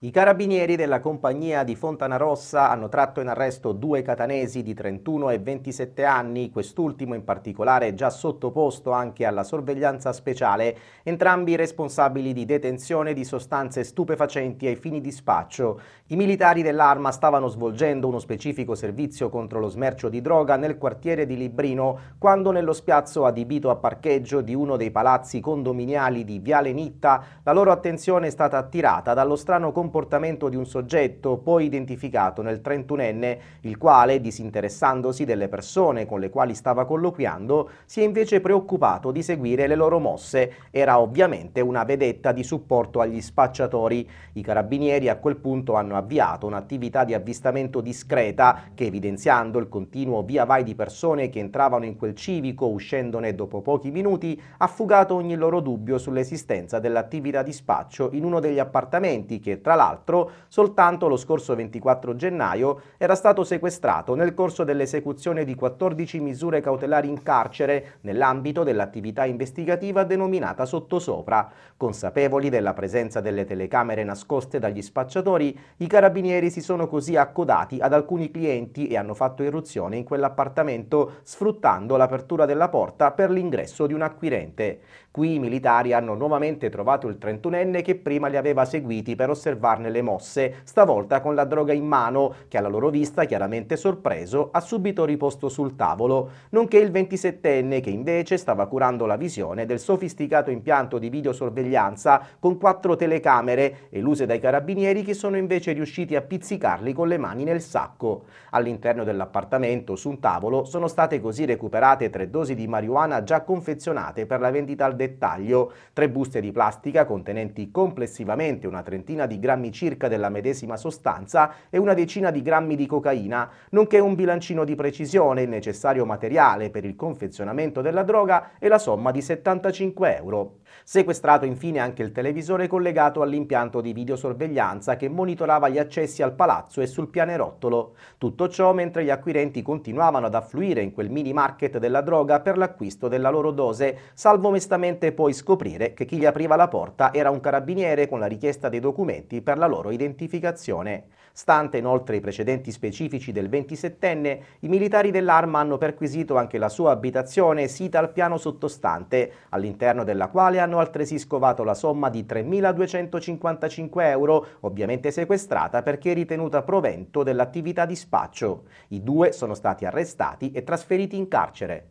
I carabinieri della compagnia di Fontanarossa hanno tratto in arresto due catanesi di 31 e 27 anni, quest'ultimo in particolare già sottoposto anche alla sorveglianza speciale, entrambi responsabili di detenzione di sostanze stupefacenti ai fini di spaccio. I militari dell'arma stavano svolgendo uno specifico servizio contro lo smercio di droga nel quartiere di Librino, quando nello spiazzo adibito a parcheggio di uno dei palazzi condominiali di Viale Nitta la loro attenzione è stata attirata dallo strano comportamento comportamento di un soggetto poi identificato nel 31enne, il quale, disinteressandosi delle persone con le quali stava colloquiando, si è invece preoccupato di seguire le loro mosse. Era ovviamente una vedetta di supporto agli spacciatori. I carabinieri a quel punto hanno avviato un'attività di avvistamento discreta che, evidenziando il continuo via vai di persone che entravano in quel civico uscendone dopo pochi minuti, ha fugato ogni loro dubbio sull'esistenza dell'attività di spaccio in uno degli appartamenti che, tra l'altro soltanto lo scorso 24 gennaio era stato sequestrato nel corso dell'esecuzione di 14 misure cautelari in carcere nell'ambito dell'attività investigativa denominata Sottosopra. Consapevoli della presenza delle telecamere nascoste dagli spacciatori, i carabinieri si sono così accodati ad alcuni clienti e hanno fatto irruzione in quell'appartamento sfruttando l'apertura della porta per l'ingresso di un acquirente. Qui i militari hanno nuovamente trovato il 31enne che prima li aveva seguiti per osservarne le mosse, stavolta con la droga in mano, che alla loro vista, chiaramente sorpreso, ha subito riposto sul tavolo, nonché il 27enne che invece stava curando la visione del sofisticato impianto di videosorveglianza con quattro telecamere, eluse dai carabinieri che sono invece riusciti a pizzicarli con le mani nel sacco. All'interno dell'appartamento, su un tavolo, sono state così recuperate tre dosi di marijuana già confezionate per la vendita al dettaglio dettaglio tre buste di plastica contenenti complessivamente una trentina di grammi circa della medesima sostanza e una decina di grammi di cocaina, nonché un bilancino di precisione, il necessario materiale per il confezionamento della droga e la somma di 75 euro. Sequestrato infine anche il televisore collegato all'impianto di videosorveglianza che monitorava gli accessi al palazzo e sul pianerottolo. Tutto ciò mentre gli acquirenti continuavano ad affluire in quel mini market della droga per l'acquisto della loro dose, salvo mestamente Finalmente puoi scoprire che chi gli apriva la porta era un carabiniere con la richiesta dei documenti per la loro identificazione. Stante inoltre i precedenti specifici del 27enne, i militari dell'arma hanno perquisito anche la sua abitazione sita al piano sottostante, all'interno della quale hanno altresì scovato la somma di 3.255 euro, ovviamente sequestrata perché ritenuta provento dell'attività di spaccio. I due sono stati arrestati e trasferiti in carcere.